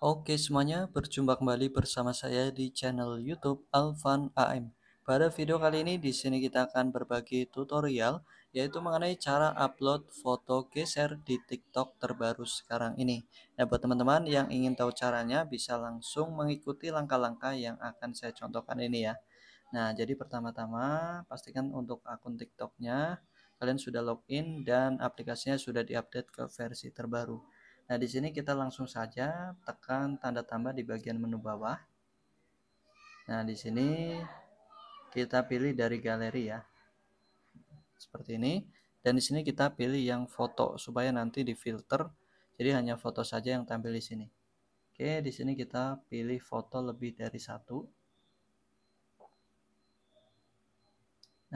Oke semuanya, berjumpa kembali bersama saya di channel YouTube Alvan AM. Pada video kali ini di sini kita akan berbagi tutorial yaitu mengenai cara upload foto geser di TikTok terbaru sekarang ini. Nah, buat teman-teman yang ingin tahu caranya bisa langsung mengikuti langkah-langkah yang akan saya contohkan ini ya. Nah, jadi pertama-tama pastikan untuk akun TikToknya kalian sudah login dan aplikasinya sudah diupdate ke versi terbaru. Nah, di sini kita langsung saja tekan tanda tambah di bagian menu bawah. Nah, di sini kita pilih dari galeri ya. Seperti ini. Dan di sini kita pilih yang foto supaya nanti di filter Jadi hanya foto saja yang tampil di sini. Oke, di sini kita pilih foto lebih dari satu.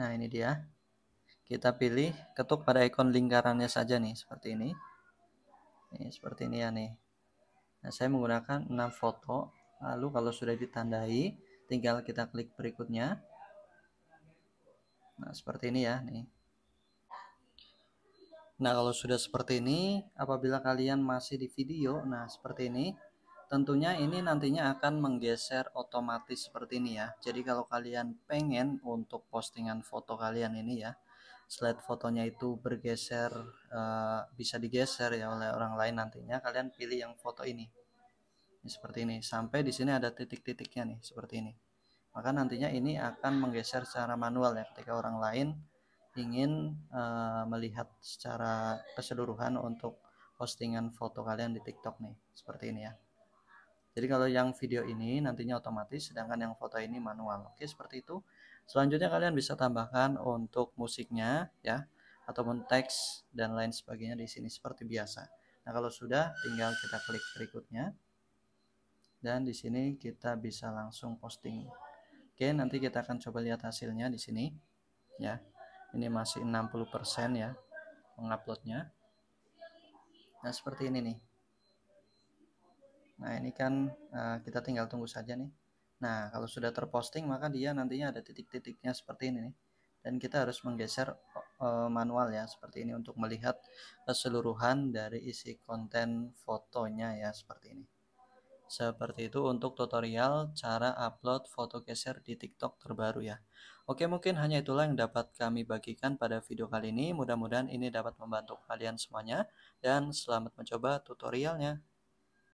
Nah, ini dia. Kita pilih ketuk pada ikon lingkarannya saja nih, seperti ini. Ini iya, seperti ini ya nih. Nah, saya menggunakan 6 foto. Lalu kalau sudah ditandai, tinggal kita klik berikutnya. Nah, seperti ini ya nih. Nah, kalau sudah seperti ini, apabila kalian masih di video, nah seperti ini, tentunya ini nantinya akan menggeser otomatis seperti ini ya. Jadi kalau kalian pengen untuk postingan foto kalian ini ya, slide fotonya itu bergeser uh, bisa digeser ya oleh orang lain nantinya kalian pilih yang foto ini. ini seperti ini sampai di sini ada titik-titiknya nih seperti ini maka nantinya ini akan menggeser secara manual ya ketika orang lain ingin uh, melihat secara keseluruhan untuk postingan foto kalian di TikTok nih seperti ini ya jadi kalau yang video ini nantinya otomatis sedangkan yang foto ini manual. Oke, seperti itu. Selanjutnya kalian bisa tambahkan untuk musiknya ya ataupun teks dan lain sebagainya di sini seperti biasa. Nah, kalau sudah tinggal kita klik berikutnya. Dan di sini kita bisa langsung posting. Oke, nanti kita akan coba lihat hasilnya di sini ya. Ini masih 60% ya menguploadnya. Nah, seperti ini nih. Nah, ini kan uh, kita tinggal tunggu saja nih. Nah, kalau sudah terposting maka dia nantinya ada titik-titiknya seperti ini nih. Dan kita harus menggeser uh, manual ya seperti ini untuk melihat keseluruhan dari isi konten fotonya ya seperti ini. Seperti itu untuk tutorial cara upload foto geser di TikTok terbaru ya. Oke, mungkin hanya itulah yang dapat kami bagikan pada video kali ini. Mudah-mudahan ini dapat membantu kalian semuanya dan selamat mencoba tutorialnya.